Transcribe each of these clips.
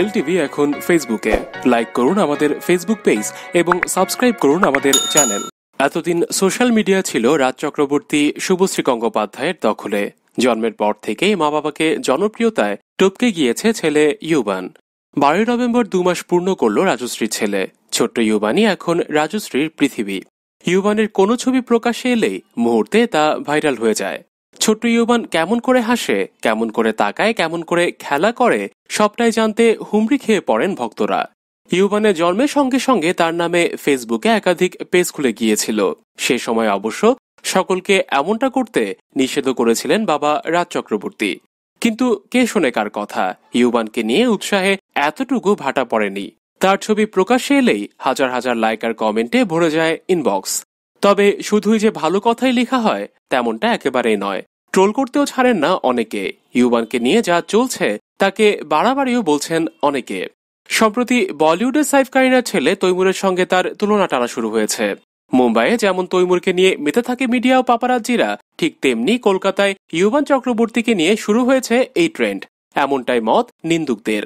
LTV এখন ফেসবুকে like করুন আমাদের ফেসবুক পেজ এবং সাবস্ক্রাইব করুন আমাদের চ্যানেল এতদিন সোশ্যাল মিডিয়া ছিল রাজ চক্রবর্তী শুভশ্রী গঙ্গোপাধ্যায়ের দখলে জন্মের পর থেকেই মা বাবাকে জনপ্রিয়তায় টপকে গিয়েছে ছেলে ইউবান বারোই নভেম্বর দু মাস পূর্ণ করল রাজশ্রীর ছেলে ছোট্ট ইউবানই এখন রাজশ্রীর পৃথিবী ইউবানের কোনো ছবি প্রকাশে এলেই মুহূর্তে তা ভাইরাল হয়ে যায় ছোট্ট ইউবান কেমন করে হাসে কেমন করে তাকায় কেমন করে খেলা করে সবটাই জানতে হুমড়ি খেয়ে পড়েন ভক্তরা ইউবানের জন্মের সঙ্গে সঙ্গে তার নামে ফেসবুকে একাধিক পেজ খুলে গিয়েছিল সে সময় অবশ্য সকলকে এমনটা করতে নিষেধ করেছিলেন বাবা রাজ চক্রবর্তী কিন্তু কে শোনে কার কথা ইউবানকে নিয়ে উৎসাহে এতটুকু ভাটা পড়েনি তার ছবি প্রকাশ্যে এলেই হাজার হাজার লাইক আর কমেন্টে ভরে যায় ইনবক্স তবে শুধুই যে ভালো কথাই লেখা হয় তেমনটা একেবারেই নয় ট্রোল করতেও ছাড়েন না অনেকে ইউবানকে নিয়ে যা চলছে তাকে বাড়াবাড়িও বলছেন অনেকে সম্প্রতি বলিউডের সাইফ কারিনার ছেলে তৈমুরের সঙ্গে তার তুলনা টানা শুরু হয়েছে মুম্বাইয়ে যেমন তৈমুরকে নিয়ে মেতে থাকে মিডিয়া ও পাপারাজ্জিরা ঠিক তেমনি কলকাতায় ইউবান চক্রবর্তীকে নিয়ে শুরু হয়েছে এই ট্রেন্ড এমনটাই মত নিন্দুকদের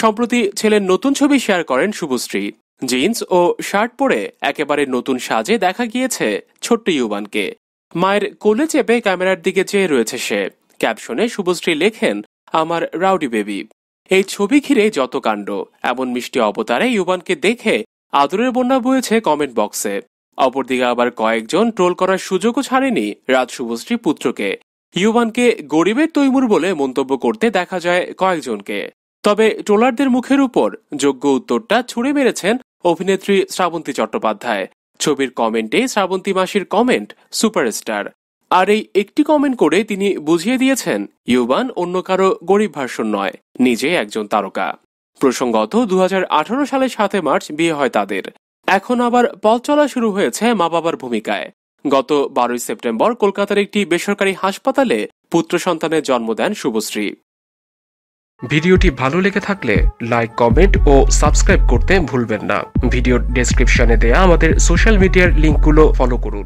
সম্প্রতি ছেলের নতুন ছবি শেয়ার করেন শুভশ্রী জিন্স ও শার্ট পরে একেবারে নতুন সাজে দেখা গিয়েছে ছোট্ট ইউবানকে মায়ের কোলে চেপে ক্যামেরার দিকে চেয়ে রয়েছে সে ক্যাপশনে শুভশ্রী লেখেন আমার রাউডি বেবি এই ছবি ঘিরে যত কাণ্ড এমন মিষ্টি অবতারে ইউবানকে দেখে আদরের বন্যা বয়েছে কমেন্ট বক্সে অপরদিকে আবার কয়েকজন ট্রোল করার সুযোগও ছাড়েনি রাজ শুভশ্রী পুত্রকে ইউবানকে গরিবের তৈমুর বলে মন্তব্য করতে দেখা যায় কয়েকজনকে তবে ট্রোলারদের মুখের উপর যোগ্য উত্তরটা ছুড়ে মেরেছেন অভিনেত্রী শ্রাবন্তী চট্টোপাধ্যায় ছবির কমেন্টে শ্রাবন্তী মাসির কমেন্ট সুপারস্টার আর এই একটি কমেন্ট করে তিনি বুঝিয়ে দিয়েছেন ইউবান অন্য কারো গরিব ভাষণ নয় নিজে একজন তারকা প্রসঙ্গত দু সালে সাতে মার্চ বিয়ে হয় তাদের এখন আবার পথ চলা শুরু হয়েছে মা বাবার ভূমিকায় গত বারোই সেপ্টেম্বর কলকাতার একটি বেসরকারি হাসপাতালে পুত্র সন্তানের জন্ম দেন শুভশ্রী ভিডিওটি ভালো লেগে থাকলে লাইক কমেন্ট ও সাবস্ক্রাইব করতে ভুলবেন না ভিডিও ডেসক্রিপশনে দেয়া আমাদের সোশ্যাল মিডিয়ার লিঙ্কগুলো ফলো করুন